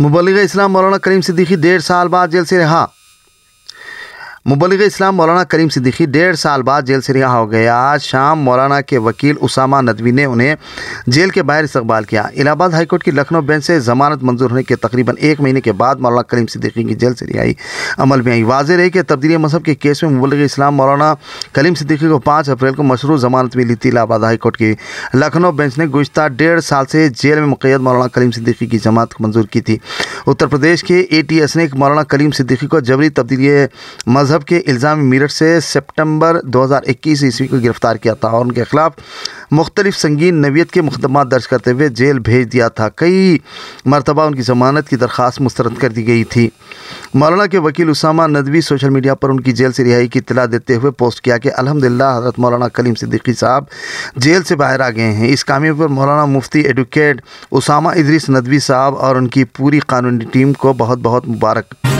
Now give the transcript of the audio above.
मुबलिग इस्लाम मौलाना करीम सिद्दीकी डेढ़ साल बाद जेल से रहा मुबलग इस्लाम मौलाना करीम सिद्दीकी डेढ़ साल बाद जेल से रिहा हो गए आज शाम मौलाना के वकील उसामा नदवी ने उन्हें जेल के बाहर इस्तबाल किया इलाहाबाद हाईकोर्ट की लखनऊ बेंच से जमानत मंजूर होने के तकरीबन एक महीने के बाद मौलाना करीम सिद्दीकी की जेल से रिहाई अमल में आई वाज रही कि तब्दीली मजहब के केस में मुबलग इस्लाम मौलाना करीम सिद्दीकी को पाँच अप्रैल को मशरू जमानत मिली थी इलाहाबाद हाईकोर्ट की लखनऊ बेंच ने गुजत डेढ़ साल से जेल में मुकैद मौलाना करीम सिद्दीकी की जमानत मंजूर की थी उत्तर प्रदेश के ए टी एस ने एक मौलाना करीम सिद्दीकी को जबरी तब्दीली मजहब के इल्ज़ाम मीरठ से सितंबर 2021 ईस्वी को गिरफ्तार किया था और उनके खिलाफ मुख्तलिफ संगीन नवीत के मुकदमा दर्ज करते हुए जेल भेज दिया था कई मरतबा उनकी जमानत की दरख्वास्त मुस्तरद कर दी गई थी मौलाना के वकील उसामा नदवी सोशल मीडिया पर उनकी जेल से रिहाई की इतला देते हुए पोस्ट किया कि अलहमदिल्ला हज़रत मौलाना कलीम सिद्दीकी साहब जेल से बाहर आ गए हैं इस कामयाबी पर मौलाना मुफ्ती एडवोकेट उसामा इदरीस नदवी साहब और उनकी पूरी कानूनी टीम को बहुत बहुत मुबारक